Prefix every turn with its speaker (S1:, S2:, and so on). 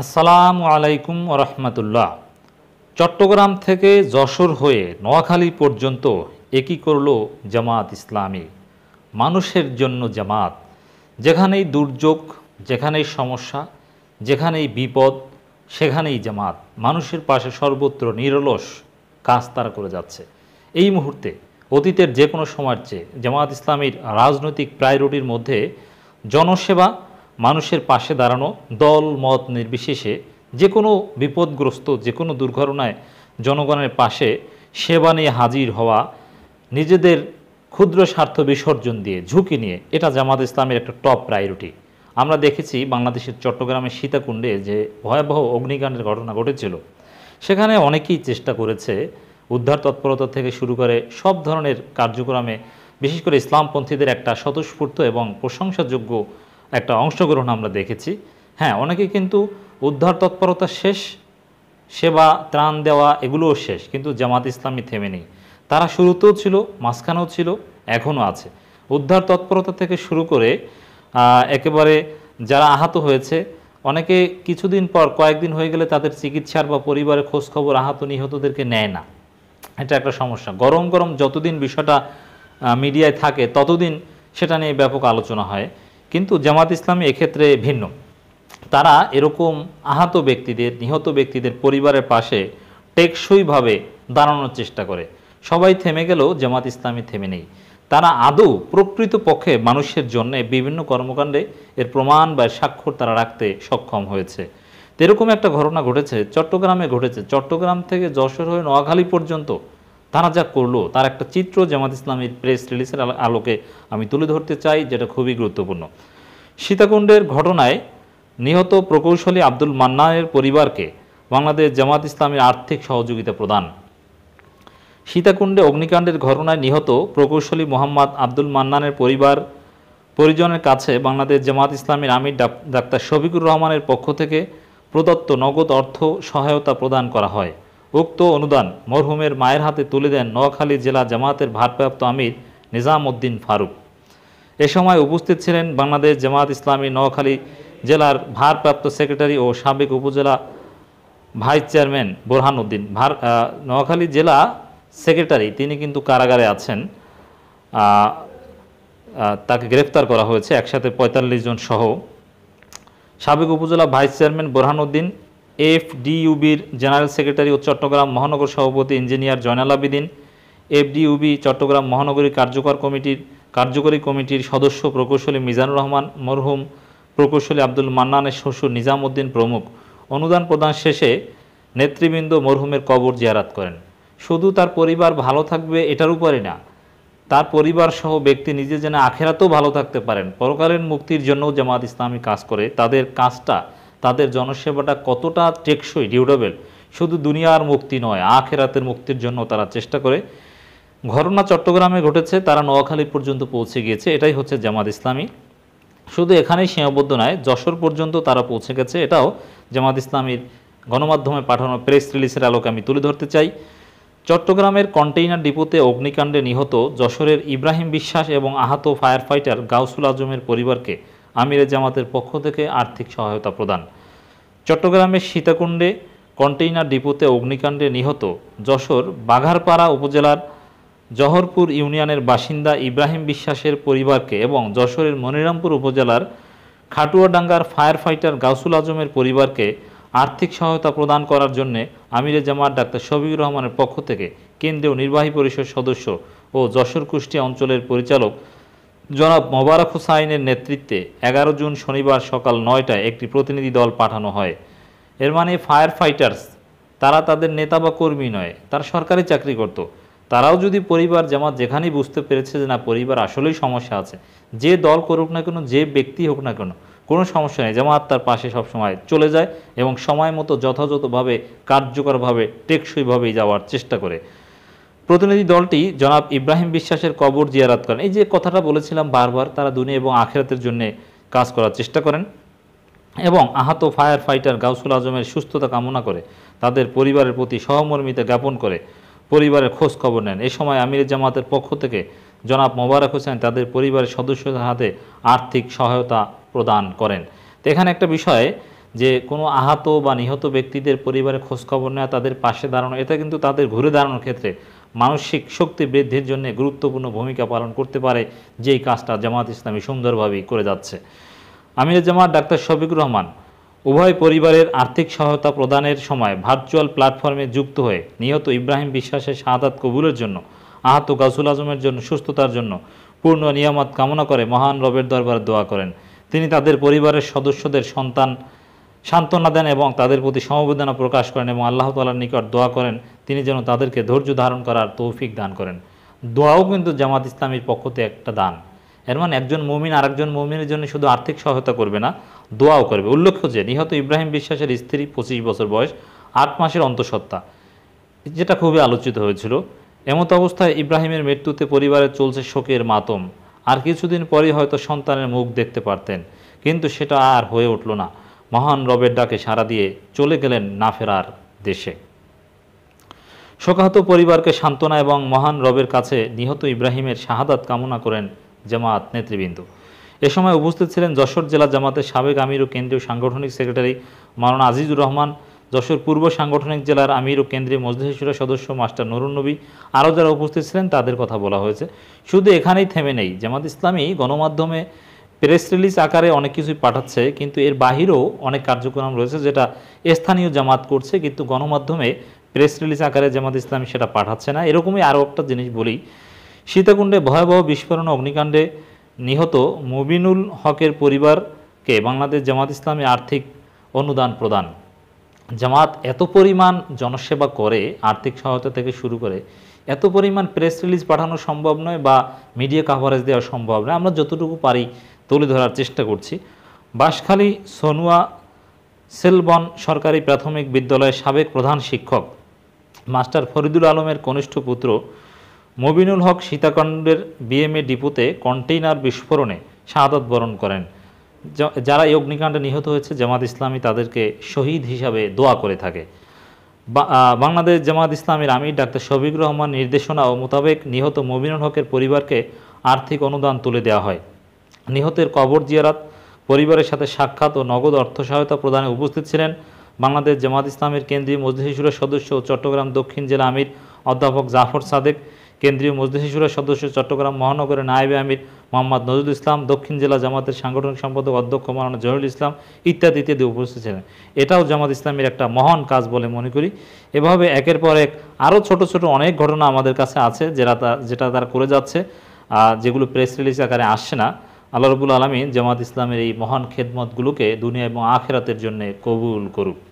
S1: আসসালামু আলাইকুম রহমতুল্লাহ চট্টগ্রাম থেকে যশোর হয়ে নোয়াখালী পর্যন্ত একই করল জামাত ইসলামী মানুষের জন্য জামাত যেখানেই দুর্যোগ যেখানেই সমস্যা যেখানেই বিপদ সেখানেই জামাত মানুষের পাশে সর্বত্র নিরলস কাজ তারা করে যাচ্ছে এই মুহূর্তে অতীতের যে কোনো সময়ের চেয়ে জামাত ইসলামীর রাজনৈতিক প্রায়োরিটির মধ্যে জনসেবা মানুষের পাশে দাঁড়ানো দল মত নির্বিশেষে যে কোনো বিপদগ্রস্ত যে কোনো দুর্ঘটনায় জনগণের পাশে সেবা নিয়ে হাজির হওয়া নিজেদের ক্ষুদ্র স্বার্থ বিসর্জন দিয়ে ঝুঁকি নিয়ে এটা জামাত ইসলামের একটা টপ প্রায়োরিটি আমরা দেখেছি বাংলাদেশের চট্টগ্রামের সীতাকুণ্ডে যে ভয়াবহ অগ্নিকাণ্ডের ঘটনা ঘটেছিল সেখানে অনেকেই চেষ্টা করেছে উদ্ধার তৎপরতা থেকে শুরু করে সব ধরনের কার্যক্রমে বিশেষ করে ইসলামপন্থীদের একটা স্বতঃস্ফূর্ত এবং প্রশংসাযোগ্য একটা অংশগ্রহণ আমরা দেখেছি হ্যাঁ অনেকে কিন্তু উদ্ধার তৎপরতা শেষ সেবা ত্রাণ দেওয়া এগুলোও শেষ কিন্তু জামাত ইসলামী থেমে নেই তারা শুরুতেও ছিল মাঝখানেও ছিল এখনও আছে উদ্ধার তৎপরতা থেকে শুরু করে একেবারে যারা আহত হয়েছে অনেকে কিছুদিন পর কয়েকদিন হয়ে গেলে তাদের চিকিৎসার বা পরিবারের খোঁজখবর আহত নিহতদেরকে নেয় না এটা একটা সমস্যা গরম গরম যতদিন বিষয়টা মিডিয়ায় থাকে ততদিন সেটা নিয়ে ব্যাপক আলোচনা হয় কিন্তু জামাত ইসলামী এক্ষেত্রে ভিন্ন তারা এরকম আহত ব্যক্তিদের নিহত ব্যক্তিদের পরিবারের পাশে টেকসইভাবে দাঁড়ানোর চেষ্টা করে সবাই থেমে গেলেও জামাত ইসলামী থেমে নেই তারা আদৌ প্রকৃত পক্ষে মানুষের জন্য বিভিন্ন কর্মকাণ্ডে এর প্রমাণ বা স্বাক্ষর তারা রাখতে সক্ষম হয়েছে এরকম একটা ঘটনা ঘটেছে চট্টগ্রামে ঘটেছে চট্টগ্রাম থেকে যশোর হয়ে নোয়াখালী পর্যন্ত তারা যা করলো তার একটা চিত্র জামাত ইসলামের প্রেস রিলিজের আলোকে আমি তুলে ধরতে চাই যেটা খুবই গুরুত্বপূর্ণ সীতাকুণ্ডের ঘটনায় নিহত প্রকৌশলী আব্দুল মান্নানের পরিবারকে বাংলাদেশ জামাত ইসলামের আর্থিক সহযোগিতা প্রদান সীতাকুণ্ডে অগ্নিকাণ্ডের ঘটনায় নিহত প্রকৌশলী মোহাম্মদ আব্দুল মান্নানের পরিবার পরিজনের কাছে বাংলাদেশ জামাত ইসলামের আমির ডাক্তার শফিকুর রহমানের পক্ষ থেকে প্রদত্ত নগদ অর্থ সহায়তা প্রদান করা হয় উক্ত অনুদান মরহুমের মায়ের হাতে তুলে দেন নোয়াখালী জেলা জামাতের ভারপ্রাপ্ত আমির নিজাম উদ্দিন ফারুক এ সময় উপস্থিত ছিলেন বাংলাদেশ জামাত ইসলামী নোয়াখালী জেলার ভারপ্রাপ্ত সেক্রেটারি ও সাবেক উপজেলা ভাইস চেয়ারম্যান বোরহান উদ্দিন ভার নোয়াখালী জেলা সেক্রেটারি তিনি কিন্তু কারাগারে আছেন তাকে গ্রেফতার করা হয়েছে একসাথে পঁয়তাল্লিশ জন সহ সাবেক উপজেলা vice chairman Borhan Uddin F ডিইউবির জেনারেল সেক্রেটারি ও চট্টগ্রাম মহানগর সভাপতি ইঞ্জিনিয়ার জয়নাল আবিদিন এফডিউবি চট্টগ্রাম মহানগরী কার্যকর কমিটির কার্যকরী কমিটির সদস্য প্রকৌশলী মিজানুর রহমান মরহুম প্রকৌশলী আব্দুল মান্নানের শ্বশুর নিজাম উদ্দিন প্রমুখ অনুদান প্রদান শেষে নেতৃবৃন্দ মরহুমের কবর জিয়ারাত করেন শুধু তার পরিবার ভালো থাকবে এটার উপরে না তার পরিবার সহ ব্যক্তি নিজে যেন আখেরাতেও ভালো থাকতে পারেন পরকালীন মুক্তির জন্যও জামাত ইসলামী কাজ করে তাদের কাজটা তাদের জনসেবাটা কতটা টেকসই ডিউরেবল শুধু দুনিয়ার মুক্তি নয় আখেরাতের মুক্তির জন্য তারা চেষ্টা করে ঘটনা চট্টগ্রামে ঘটেছে তারা নোয়াখালী পর্যন্ত পৌঁছে গিয়েছে এটাই হচ্ছে জামাত ইসলামী শুধু এখানেই সীমাবদ্ধ নয় যশোর পর্যন্ত তারা পৌঁছে গেছে এটাও জামাত ইসলামীর গণমাধ্যমে পাঠানো প্রেস রিলিজের আলোকে আমি তুলে ধরতে চাই চট্টগ্রামের কন্টেইনার ডিপোতে অগ্নিকাণ্ডে নিহত যশোরের ইব্রাহিম বিশ্বাস এবং আহত ফায়ার ফাইটার গাউসুল আজমের পরিবারকে আমিরে জামাতের পক্ষ থেকে আর্থিক সহায়তা প্রদান চট্টগ্রামের সীতাকুণ্ডে কন্টেইনার ডিপোতে অগ্নিকাণ্ডে নিহত যশোর বাঘারপাড়া উপজেলার জহরপুর ইউনিয়নের বাসিন্দা ইব্রাহিম বিশ্বাসের পরিবারকে এবং যশোরের মনিরামপুর উপজেলার খাটুয়াডাঙ্গার ফায়ার ফাইটার গাউসুল আজমের পরিবারকে আর্থিক সহায়তা প্রদান করার জন্য আমিরে জামাত ডাক্তার শফিকুর রহমানের পক্ষ থেকে কেন্দ্রীয় নির্বাহী পরিষদ সদস্য ও যশোর কুষ্টিয়া অঞ্চলের পরিচালক জনাব মোবারক হুসাইনের নেতৃত্বে এগারো জুন শনিবার সকাল নয়টায় একটি প্রতিনিধি দল পাঠানো হয় এর মানে ফায়ার ফাইটার্স তারা তাদের নেতা বা কর্মী নয় তার সরকারি চাকরি করত তারাও যদি পরিবার জামাত যেখানেই বুঝতে পেরেছে যে না পরিবার আসলেই সমস্যা আছে যে দল করুক না কেন যে ব্যক্তি হোক না কেন কোনো সমস্যা নেই জামাত তার পাশে সবসময় চলে যায় এবং সময় মতো যথাযথভাবে কার্যকরভাবে টেকসইভাবেই যাওয়ার চেষ্টা করে প্রতিনিধি দলটি জনাব ইব্রাহিম বিশ্বাসের কবর জিয়ারাত করেন এই যে কথাটা বলেছিলাম বারবার তারা দুনিয়া এবং আখেরাতের জন্য কাজ করার চেষ্টা করেন এবং আহত ফায়ার ফাইটার গাউসুল আজমের সুস্থতা কামনা করে তাদের পরিবারের প্রতি সহমর্মিতা জ্ঞাপন করে পরিবারের খোঁজ খবর নেন এ সময় আমির জামাতের পক্ষ থেকে জনাব মোবারক হোসেন তাদের পরিবারের সদস্যদের হাতে আর্থিক সহায়তা প্রদান করেন তো এখানে একটা বিষয় যে কোনো আহত বা নিহত ব্যক্তিদের পরিবারে খোঁজখবর নেওয়া তাদের পাশে দাঁড়ানো এটা কিন্তু তাদের ঘুরে দাঁড়ানোর ক্ষেত্রে মানসিক শক্তি বৃদ্ধির জন্য গুরুত্বপূর্ণ ভূমিকা পালন করতে পারে যেই কাজটা জামাত ইসলামী সুন্দরভাবেই করে যাচ্ছে আমির জামাত ডাক্তার শফিকুর রহমান উভয় পরিবারের আর্থিক সহায়তা প্রদানের সময় ভার্চুয়াল প্ল্যাটফর্মে যুক্ত হয়ে নিহত ইব্রাহিম বিশ্বাসের সাহাদাত কবুলের জন্য আহত গাজুল আজমের জন্য সুস্থতার জন্য পূর্ণ নিয়ামত কামনা করে মহান রবের দরবার দোয়া করেন তিনি তাদের পরিবারের সদস্যদের সন্তান সান্ত্বনা দেন এবং তাদের প্রতি সমবেদনা প্রকাশ করেন এবং আল্লাহ তালার নিকট দোয়া করেন তিনি যেন তাদেরকে ধৈর্য ধারণ করার তৌফিক দান করেন দোয়াও কিন্তু জামাত ইসলামীর পক্ষতে একটা দান এর মানে একজন আর একজন মমিনের জন্য শুধু আর্থিক সহায়তা করবে না দোয়াও করবে উল্লেখ্য যে নিহত ইব্রাহিম বিশ্বাসের স্ত্রী পঁচিশ বছর বয়স আট মাসের অন্তঃসত্ত্বা যেটা খুবই আলোচিত হয়েছিল এমত অবস্থায় ইব্রাহিমের মৃত্যুতে পরিবারে চলছে শোকের মাতম আর কিছুদিন পরেই হয়তো সন্তানের মুখ দেখতে পারতেন কিন্তু সেটা আর হয়ে উঠল না মহান রবের ডাকে সাড়া দিয়ে চলে গেলেন না ফেরার দেশে শোকাহত পরিবারকে সান্ত্বনা এবং মহান রবের কাছে নিহত ইব্রাহিমের শাহাদাত কামনা করেন জামাত নেতৃবৃন্দ এ সময় উপস্থিত ছিলেন যশোর জেলা জামাতের সাবেক আমির ও কেন্দ্রীয় সাংগঠনিক সেক্রেটারি মারানা আজিজুর রহমান যশোর পূর্ব সাংগঠনিক জেলার আমির ও কেন্দ্রীয় মজলিসুরা সদস্য মাস্টার নরুন নবী আরও যারা উপস্থিত ছিলেন তাদের কথা বলা হয়েছে শুধু এখানেই থেমে নেই জামাত ইসলামী গণমাধ্যমে প্রেস রিলিজ আকারে অনেক কিছুই পাঠাচ্ছে কিন্তু এর বাহিরেও অনেক কার্যক্রম রয়েছে যেটা স্থানীয় জামাত করছে কিন্তু গণমাধ্যমে প্রেস রিলিজ আকারে জামাত ইসলামী সেটা পাঠাচ্ছে না এরকমই আরও একটা জিনিস বলি সীতাকুণ্ডে ভয়াবহ বিস্ফোরণ অগ্নিকাণ্ডে নিহত মুবিনুল হকের পরিবারকে বাংলাদেশ জামাত ইসলামী আর্থিক অনুদান প্রদান জামাত এত পরিমাণ জনসেবা করে আর্থিক সহায়তা থেকে শুরু করে এত পরিমাণ প্রেস রিলিজ পাঠানো সম্ভব নয় বা মিডিয়া কাভারেজ দেওয়া সম্ভব নয় আমরা যতটুকু পারি তুলে ধরার চেষ্টা করছি বাঁশখালী সোনুয়া সেলবন সরকারি প্রাথমিক বিদ্যালয়ের সাবেক প্রধান শিক্ষক মাস্টার ফরিদুল আলমের কনিষ্ঠ পুত্র মবিনুল হক সীতাকাণ্ডের বিএমএ ডিপোতে কন্টেইনার বিস্ফোরণে শাহাদত বরণ করেন যারা এই অগ্নিকাণ্ডে নিহত হয়েছে জামাত ইসলামী তাদেরকে শহীদ হিসাবে দোয়া করে থাকে বাংলাদেশ জামাত ইসলামের আমির ডাক্তার শফিক রহমান নির্দেশনা ও মোতাবেক নিহত মবিনুল হকের পরিবারকে আর্থিক অনুদান তুলে দেওয়া হয় নিহতের কবর জিয়ারাত পরিবারের সাথে সাক্ষাৎ ও নগদ অর্থ সহায়তা প্রদানে উপস্থিত ছিলেন বাংলাদেশ জামাত ইসলামের কেন্দ্রীয় মজলিশিসুরের সদস্য ও চট্টগ্রাম দক্ষিণ জেলা আমির অধ্যাপক জাফর সাদেক কেন্দ্রীয় মজলিশিসুরের সদস্য চট্টগ্রাম মহানগরের নায়েবে আমির মোহাম্মদ নজরুল ইসলাম দক্ষিণ জেলা জামাতের সাংগঠনিক সম্পাদক অধ্যক্ষ মৌলানা জহরুল ইসলাম ইত্যাদি ইত্যাদি উপস্থিত ছিলেন এটাও জামাত ইসলামের একটা মহান কাজ বলে মনে করি এভাবে একের পর এক আরও ছোট ছোট অনেক ঘটনা আমাদের কাছে আছে যেটা যেটা তারা করে যাচ্ছে যেগুলো প্রেস রিলিজ আকারে আসছে না আল্লাহ রবুল আলমী জামাত ইসলামের এই মহান খেদমতগুলোকে দুনিয়া এবং আখেরাতের জন্য কবুল করুক